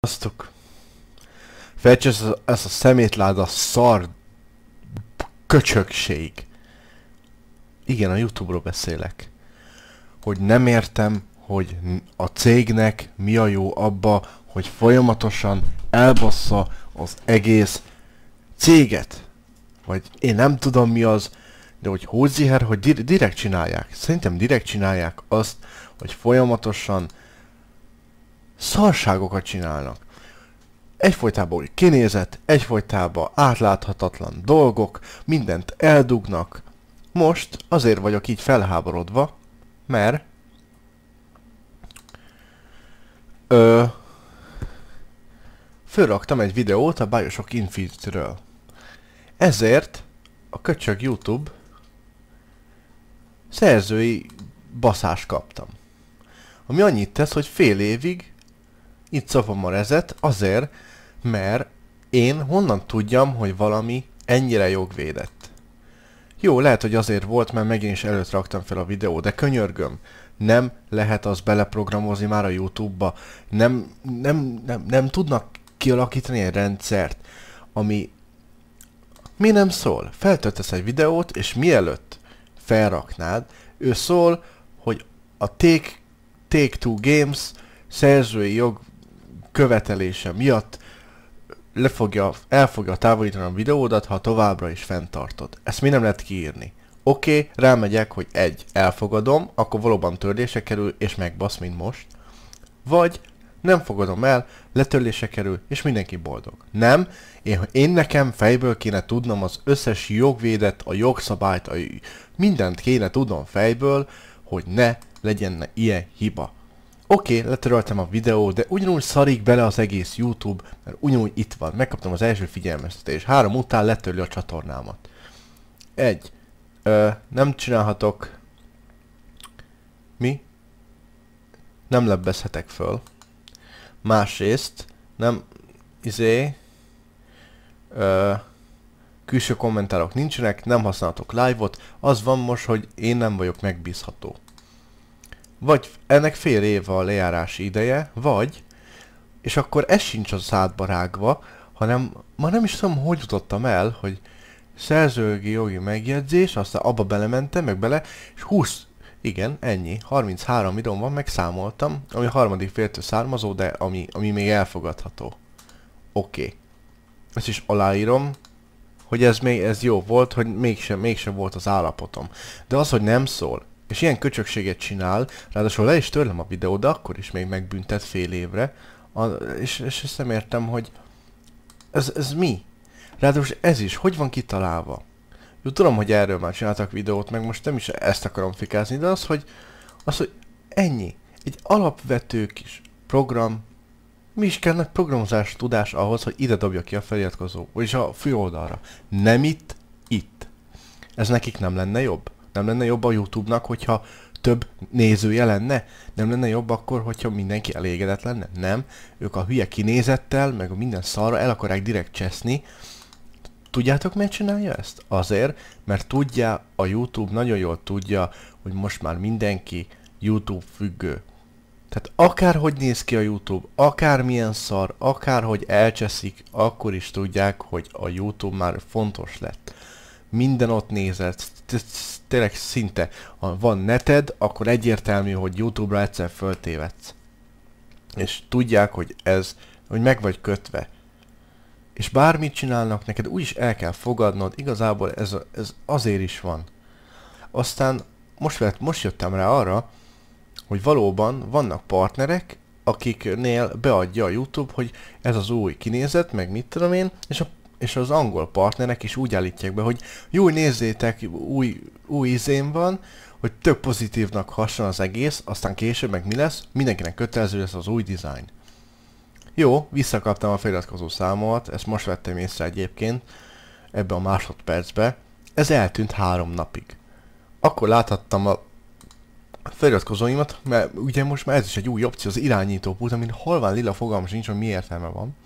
Aztok. Fejts ez a, ez a szemétláda szar köcsökség. Igen, a Youtube-ról beszélek. Hogy nem értem, hogy a cégnek mi a jó abba, hogy folyamatosan elbassza az egész céget. Vagy én nem tudom mi az, de hogy Hóziher, hogy direkt csinálják. Szerintem direkt csinálják azt, hogy folyamatosan szarságokat csinálnak. Egyfolytában úgy kinézett, egyfolytában átláthatatlan dolgok, mindent eldugnak. Most azért vagyok így felháborodva, mert... Ö... Fölraktam egy videót a Bioshock Infinite-ről. Ezért a köcsög YouTube szerzői baszást kaptam. Ami annyit tesz, hogy fél évig itt szopom a rezet, azért, mert én honnan tudjam, hogy valami ennyire jogvédett? Jó, lehet, hogy azért volt, mert megint is előtt raktam fel a videó, de könyörgöm, nem lehet az beleprogramozni már a Youtube-ba. Nem, nem, nem, nem tudnak kialakítani egy rendszert, ami mi nem szól. Feltöltesz egy videót, és mielőtt felraknád, ő szól, hogy a Take, Take Two Games szerzői jog követelése miatt le fogja, el fogja távolítani a videódat, ha továbbra is fenntartod. Ezt mi nem lehet kiírni. Oké, okay, rámegyek, hogy egy, elfogadom, akkor valóban törlése kerül, és megbasz, mint most. Vagy nem fogadom el, letörlése kerül, és mindenki boldog. Nem, én, én nekem fejből kéne tudnom az összes jogvédet, a jogszabályt, a, mindent kéne tudnom fejből, hogy ne legyen ilyen hiba. Oké, okay, letöröltem a videó, de ugyanúgy szarik bele az egész YouTube, mert ugyanúgy itt van. Megkaptam az első figyelmeztetést. Három után letörli a csatornámat. Egy. Ö, nem csinálhatok... Mi? Nem lebbezhetek föl. Másrészt, nem... Izé... Ö, külső kommentárok nincsenek, nem használhatok live-ot. Az van most, hogy én nem vagyok megbízható vagy ennek fél év a lejárási ideje, vagy, és akkor ez sincs a szádba rágva, hanem ma nem is tudom, hogy jutottam el, hogy szerzőgi jogi megjegyzés, aztán abba belementem, meg bele, és 20, igen, ennyi, 33 videón van, megszámoltam, ami a harmadik féltől származó, de ami, ami még elfogadható. Oké. Okay. Ezt is aláírom, hogy ez, még, ez jó volt, hogy mégsem, mégsem volt az állapotom. De az, hogy nem szól, és ilyen köcsökséget csinál, ráadásul le is törlem a videót, de akkor is még megbüntet fél évre, a, és, és ezt nem értem, hogy ez, ez mi? Ráadásul ez is, hogy van kitalálva? Jó, tudom, hogy erről már csináltak videót, meg most nem is ezt akarom fikázni, de az, hogy, az, hogy ennyi, egy alapvető kis program, mi is kell nagy programozás tudás ahhoz, hogy ide dobja ki a feliratkozó, vagyis a oldalra. Nem itt, itt. Ez nekik nem lenne jobb? Nem lenne jobb a YouTube-nak, hogyha több nézője lenne? Nem lenne jobb akkor, hogyha mindenki elégedett lenne? Nem. Ők a hülye kinézettel, meg a minden szarra el akarják direkt cseszni. Tudjátok, miért csinálja ezt? Azért, mert tudja, a YouTube nagyon jól tudja, hogy most már mindenki YouTube függő. Tehát akárhogy néz ki a YouTube, akármilyen szar, akárhogy elcseszik, akkor is tudják, hogy a YouTube már fontos lett minden ott nézed, tényleg szinte, ha van neted, akkor egyértelmű, hogy Youtube-ra egyszer föltévedsz. És tudják, hogy ez, hogy meg vagy kötve. És bármit csinálnak, neked úgyis el kell fogadnod, igazából ez, ez azért is van. Aztán most, most jöttem rá arra, hogy valóban vannak partnerek, akiknél beadja a YouTube, hogy ez az új kinézet, meg mit tudom én, és a és az angol partnerek is úgy állítják be, hogy jó, nézzétek, új, új izém van, hogy több pozitívnak hason az egész, aztán később meg mi lesz, mindenkinek kötelező lesz az új design. Jó, visszakaptam a feliratkozó számomat, ezt most vettem észre egyébként, ebbe a másodpercbe. Ez eltűnt három napig. Akkor láthattam a feliratkozóimat, mert ugye most már ez is egy új opció, az irányítópult, amin halván lila fogalmam sincs, hogy mi értelme van.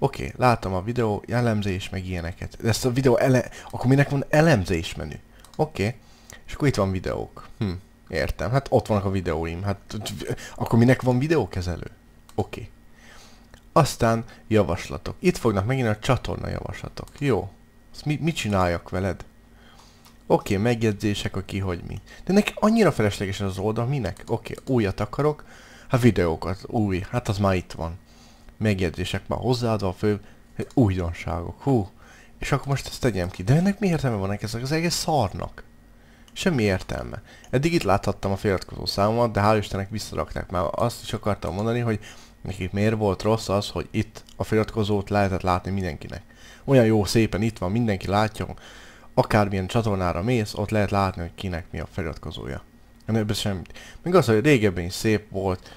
Oké, okay, látom a videó, jellemzés meg ilyeneket. De ezt a videó ele... Akkor minek van elemzés menü? Oké. Okay. És akkor itt van videók. Hm, értem. Hát ott vannak a videóim. Hát akkor minek van videókezelő? Oké. Okay. Aztán javaslatok. Itt fognak megint a csatorna javaslatok. Jó. Azt mi, mit csináljak veled? Oké, okay, megjegyzések, aki hogy mi. De neki annyira felesleges az oldal, minek? Oké, okay, újat akarok. Hát videókat, új, hát az már itt van megjegyzések már hozzáadva fő újdonságok. Hú, és akkor most ezt tegyem ki. De ennek mi értelme van ezek az egész szarnak? Semmi értelme. Eddig itt láthattam a feliratkozó számomat, de hál' Istennek visszarakták már. Azt is akartam mondani, hogy nekik miért volt rossz az, hogy itt a feliratkozót lehetett látni mindenkinek. Olyan jó szépen itt van, mindenki látja, akármilyen csatornára mész, ott lehet látni, hogy kinek mi a feliratkozója. ebben semmit. Még az, hogy régebben is szép volt,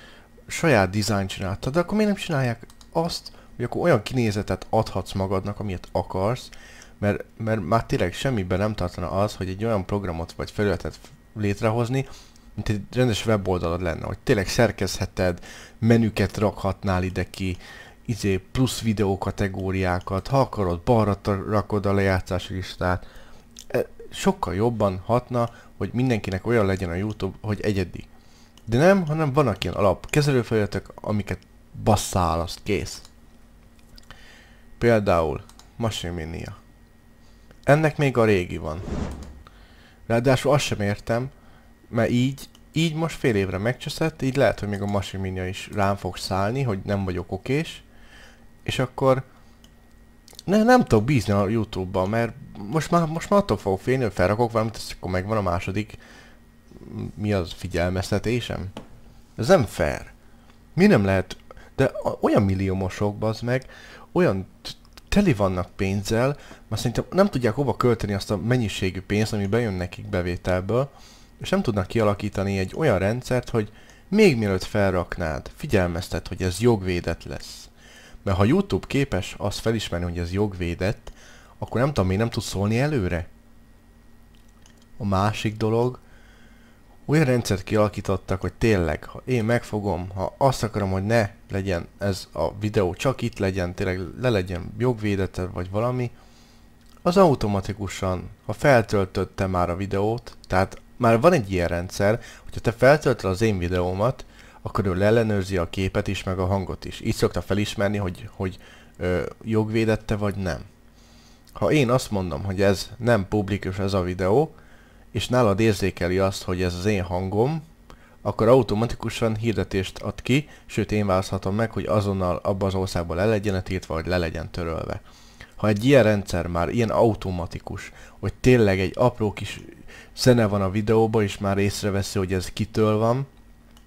saját dizájn csinálta, de akkor miért nem csinálják azt, hogy akkor olyan kinézetet adhatsz magadnak, amilyet akarsz, mert, mert már tényleg semmiben nem tartana az, hogy egy olyan programot vagy felületet létrehozni, mint egy rendes weboldalad lenne, hogy tényleg szerkezheted, menüket rakhatnál ide ki, izé plusz videó kategóriákat, ha akarod, balra rakod a lejátszási listát. E, sokkal jobban hatna, hogy mindenkinek olyan legyen a YouTube, hogy egyedi. De nem, hanem vannak ilyen alap kezelőfelületek, amiket basszál azt, kész. Például Machine Ennek még a régi van. Ráadásul azt sem értem, mert így, így most fél évre megcseszett, így lehet, hogy még a Machine is rám fog szállni, hogy nem vagyok okés. És akkor ne, nem tudok bízni a Youtube-ban, mert most már, most már attól fogok félni, hogy felrakok valamit, és akkor megvan a második mi az figyelmeztetésem. Ez nem fair. Mi nem lehet de olyan milliómosok, az meg, olyan teli vannak pénzzel, mert szerintem nem tudják hova költeni azt a mennyiségű pénzt, ami bejön nekik bevételből, és nem tudnak kialakítani egy olyan rendszert, hogy még mielőtt felraknád, figyelmeztet, hogy ez jogvédett lesz. Mert ha YouTube képes azt felismerni, hogy ez jogvédett, akkor nem tudom, még nem tudsz szólni előre. A másik dolog, olyan rendszert kialakítottak, hogy tényleg, ha én megfogom, ha azt akarom, hogy ne legyen ez a videó, csak itt legyen, tényleg le legyen jogvédete vagy valami, az automatikusan, ha feltöltötte már a videót, tehát már van egy ilyen rendszer, hogyha te feltöltöd az én videómat, akkor ő ellenőrzi a képet is, meg a hangot is. Így szokta felismerni, hogy, hogy ö, jogvédette vagy nem. Ha én azt mondom, hogy ez nem publikus ez a videó, és nálad érzékeli azt, hogy ez az én hangom, akkor automatikusan hirdetést ad ki, sőt én választhatom meg, hogy azonnal abban az országban le legyen tiltva, vagy le legyen törölve. Ha egy ilyen rendszer már ilyen automatikus, hogy tényleg egy apró kis szene van a videóban, és már észreveszi, hogy ez kitől van,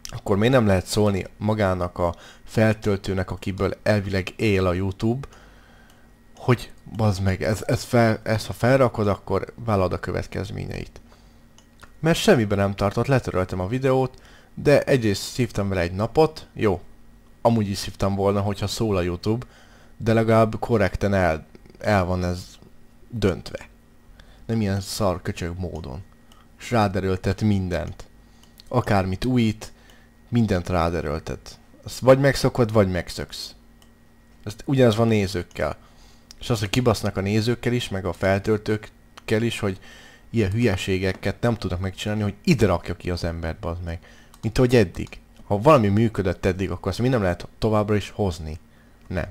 akkor még nem lehet szólni magának a feltöltőnek, akiből elvileg él a YouTube, hogy bazd meg, ez, ez fel, ezt ha felrakod, akkor vállald a következményeit mert semmiben nem tartott, letöröltem a videót, de egyrészt szívtam vele egy napot, jó, amúgy is szívtam volna, hogyha szól a Youtube, de legalább korrekten el, el van ez döntve. Nem ilyen szar köcsög módon. És ráderöltet mindent. Akármit újít, mindent ráderöltet. Azt vagy megszokod, vagy megszöksz. Ezt ugyanaz van nézőkkel. És az, hogy kibasznak a nézőkkel is, meg a feltöltőkkel is, hogy ilyen hülyeségeket nem tudnak megcsinálni, hogy ide rakja ki az embert, bazd meg. Mint ahogy eddig. Ha valami működött eddig, akkor azt mi nem lehet továbbra is hozni. Nem.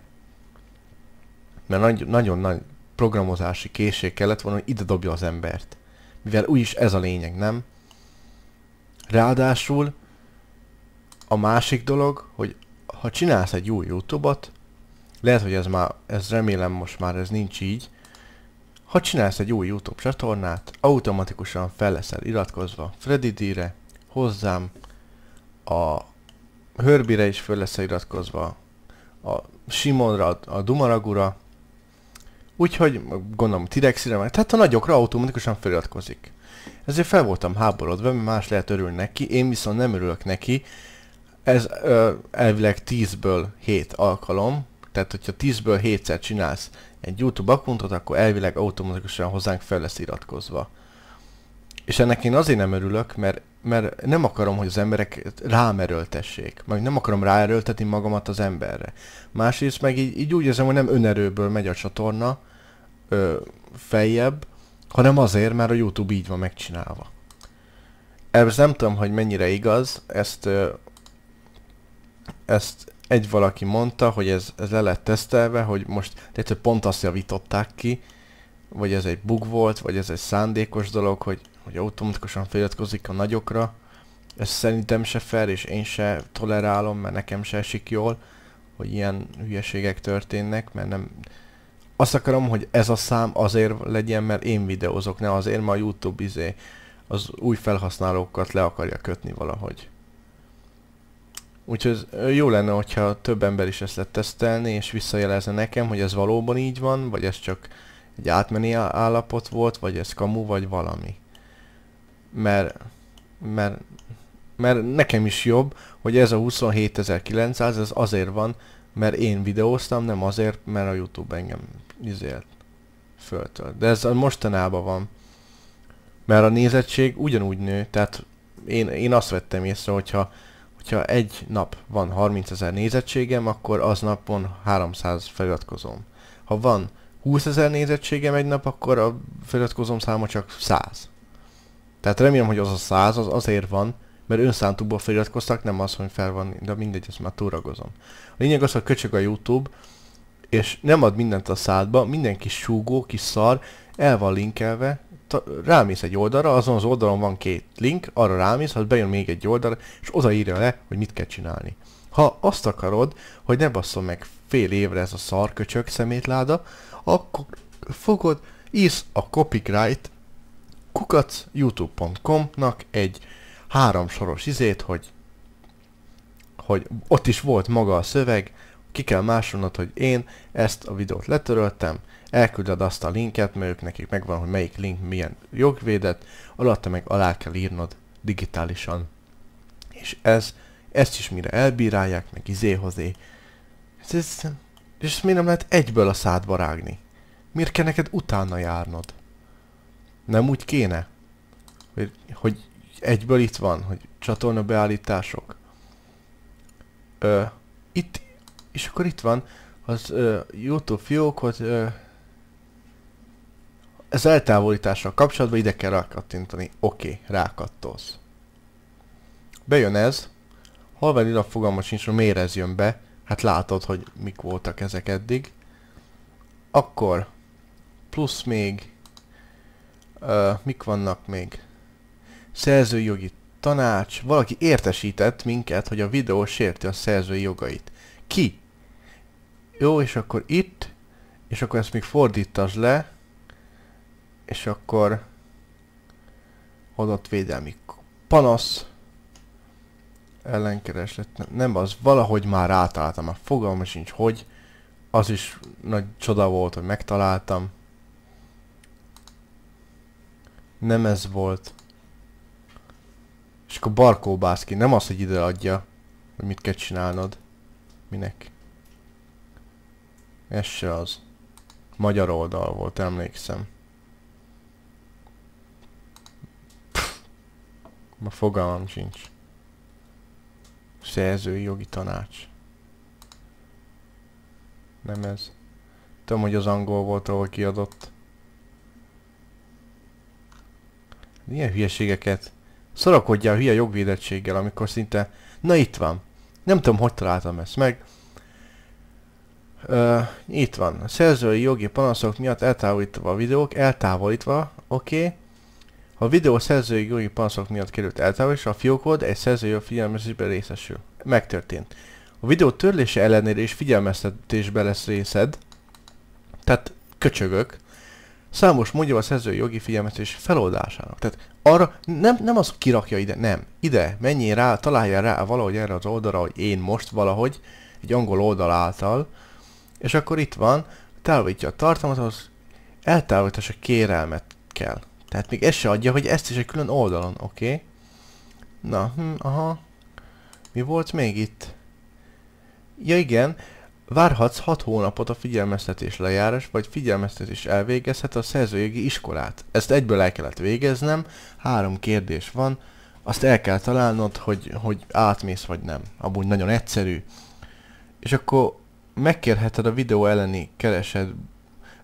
Mert nagy, nagyon nagy programozási készség kellett volna, hogy ide dobja az embert. Mivel úgyis ez a lényeg, nem? Ráadásul a másik dolog, hogy ha csinálsz egy jó YouTube-ot, lehet, hogy ez már, ez remélem most már ez nincs így, ha csinálsz egy új YouTube csatornát, automatikusan fel leszel iratkozva Freddy D-re, hozzám, a Hörbire is fel leszel iratkozva, a Simonra, a Dumaragura, úgyhogy gondolom Tirexire, meg, tehát a nagyokra automatikusan feliratkozik. Ezért fel voltam háborodva, mert más lehet örülni neki, én viszont nem örülök neki. Ez ö, elvileg 10-ből 7 alkalom, tehát hogyha 10-ből 7-szer csinálsz egy YouTube akuntot, akkor elvileg automatikusan hozzánk fel lesz iratkozva. És ennek én azért nem örülök, mert, mert nem akarom, hogy az emberek rámerőltessék. Meg nem akarom ráerőltetni magamat az emberre. Másrészt meg így, így úgy érzem, hogy nem önerőből megy a csatorna ö, feljebb, hanem azért, mert a YouTube így van megcsinálva. Ez nem tudom, hogy mennyire igaz, ezt, ö, ezt egy valaki mondta, hogy ez, ez le lett tesztelve, hogy most tehát pont azt javították ki, vagy ez egy bug volt, vagy ez egy szándékos dolog, hogy, hogy automatikusan feliratkozik a nagyokra. Ez szerintem se fel, és én se tolerálom, mert nekem se esik jól, hogy ilyen hülyeségek történnek, mert nem... Azt akarom, hogy ez a szám azért legyen, mert én videózok, ne azért, mert a YouTube izé az új felhasználókat le akarja kötni valahogy. Úgyhogy jó lenne, hogyha több ember is ezt letesztelni, és visszajelezne nekem, hogy ez valóban így van, vagy ez csak egy átmeni állapot volt, vagy ez kamu, vagy valami. Mert, mert, mert nekem is jobb, hogy ez a 27900, ez azért van, mert én videóztam, nem azért, mert a Youtube engem izért föltől. De ez mostanában van. Mert a nézettség ugyanúgy nő, tehát én, én azt vettem észre, hogyha hogyha egy nap van 30 ezer nézettségem, akkor az napon 300 feliratkozom. Ha van 20 ezer nézettségem egy nap, akkor a feliratkozom száma csak 100. Tehát remélem, hogy az a 100 az azért van, mert önszántukból feliratkoztak, nem az, hogy fel van, de mindegy, ezt már túragozom. A lényeg az, hogy köcsög a YouTube, és nem ad mindent a szádba, mindenki súgó, kis szar, el van linkelve, rámész egy oldalra, azon az oldalon van két link, arra rámész, az bejön még egy oldalra, és odaírja le, hogy mit kell csinálni. Ha azt akarod, hogy ne basszon meg fél évre ez a szarköcsök szemétláda, akkor fogod, írsz a copyright kukac youtube.com-nak egy háromsoros izét, hogy, hogy ott is volt maga a szöveg, ki kell másolnod, hogy én ezt a videót letöröltem, elküldöd azt a linket, mert ők nekik megvan, hogy melyik link milyen jogvédet, alatta meg alá kell írnod digitálisan. És ez, ezt is mire elbírálják, meg izéhozé. Ez, ez, és ezt miért nem lehet egyből a szádba rágni? Miért kell neked utána járnod? Nem úgy kéne? Hogy, hogy egyből itt van, hogy csatorna beállítások. Ö, itt és akkor itt van az uh, YouTube fiókot, uh, ez eltávolítással kapcsolatban ide kell rákattintani. Oké, okay, rákattolsz. Bejön ez. Halvány a fogalma sincs, hogy miért ez jön be. Hát látod, hogy mik voltak ezek eddig. Akkor plusz még uh, mik vannak még? Szerzői jogi tanács. Valaki értesített minket, hogy a videó sérti a szerzői jogait. Ki? Jó, és akkor itt, és akkor ezt még fordítasd le, és akkor védelmi panasz, ellenkereslet, nem, nem az, valahogy már rátaláltam, a fogalma sincs, hogy, az is nagy csoda volt, hogy megtaláltam. Nem ez volt. És akkor barkóbász ki, nem az, hogy ide adja, hogy mit kell csinálnod. Minek? Ez se az. Magyar oldal volt, emlékszem. Ma fogalmam sincs. Szerzői jogi tanács. Nem ez. Tudom, hogy az angol volt, ahol kiadott. Milyen hülyeségeket? Szorakodjál hülye jogvédettséggel, amikor szinte... Na itt van. Nem tudom, hogy találtam ezt meg. Uh, itt van. szerzői jogi panaszok miatt eltávolítva a videók, eltávolítva, oké. Okay. A videó szerzői jogi panaszok miatt került eltávolítva, a fiókod egy szerzői figyelmezésben részesül. Megtörtént. A videó törlése ellenére is figyelmeztetésbe lesz részed. Tehát köcsögök. Számos mondja a szerzői jogi figyelmeztetés feloldásának. Tehát arra nem, nem az kirakja ide, nem. Ide, menjél rá, találjál rá valahogy erre az oldalra, hogy én most valahogy, egy angol oldal által, és akkor itt van, távolítja a tartalmat, az eltávolítása kérelmet kell. Tehát még ez se adja, hogy ezt is egy külön oldalon, oké? Okay? Na, hm, aha. Mi volt még itt? Ja igen, várhatsz 6 hónapot a figyelmeztetés lejárás, vagy figyelmeztetés elvégezhet a szerzőjogi iskolát. Ezt egyből el kellett végeznem, három kérdés van, azt el kell találnod, hogy, hogy átmész vagy nem. Amúgy nagyon egyszerű. És akkor megkérheted a videó elleni keresett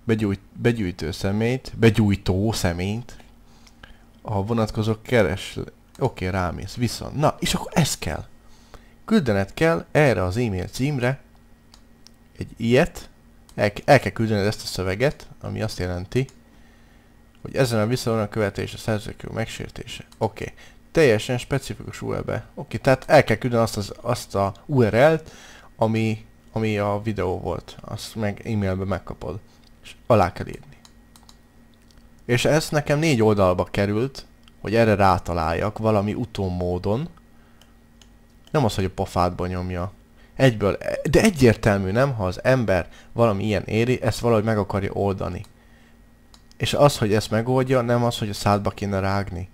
begyújt, begyűjtő személyt, begyújtó személyt, a vonatkozó keres... Oké, okay, rámész, viszont. Na, és akkor ez kell. Küldened kell erre az e-mail címre egy ilyet, el, el kell küldened ezt a szöveget, ami azt jelenti, hogy ezen a viszonylag a követés a szerzőkő megsértése. Oké. Okay. Teljesen specifikus URL-be. Oké, okay, tehát el kell küldened azt, az, azt a URL-t, ami ami a videó volt, azt meg e-mailbe megkapod. És alá kell írni. És ez nekem négy oldalba került, hogy erre rátaláljak valami utómódon. Nem az, hogy a pofádba nyomja. Egyből, de egyértelmű nem, ha az ember valami ilyen éri, ezt valahogy meg akarja oldani. És az, hogy ezt megoldja, nem az, hogy a szádba kéne rágni.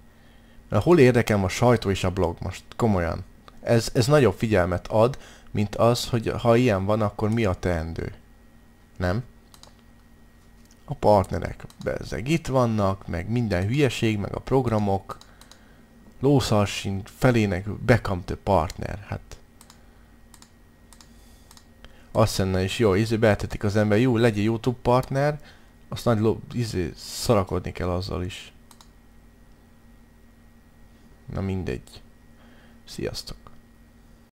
Mert hol érdekem a sajtó és a blog most? Komolyan. Ez, ez nagyobb figyelmet ad, mint az, hogy ha ilyen van, akkor mi a teendő. Nem? A partnerek bezzeg itt vannak, meg minden hülyeség, meg a programok. Lószarsin felének become the partner, hát. Azt lenne is jó, ízé behetetik az ember, jó, legyen YouTube partner, azt nagy ló, izé szarakodni kell azzal is. Na mindegy. Sziasztok.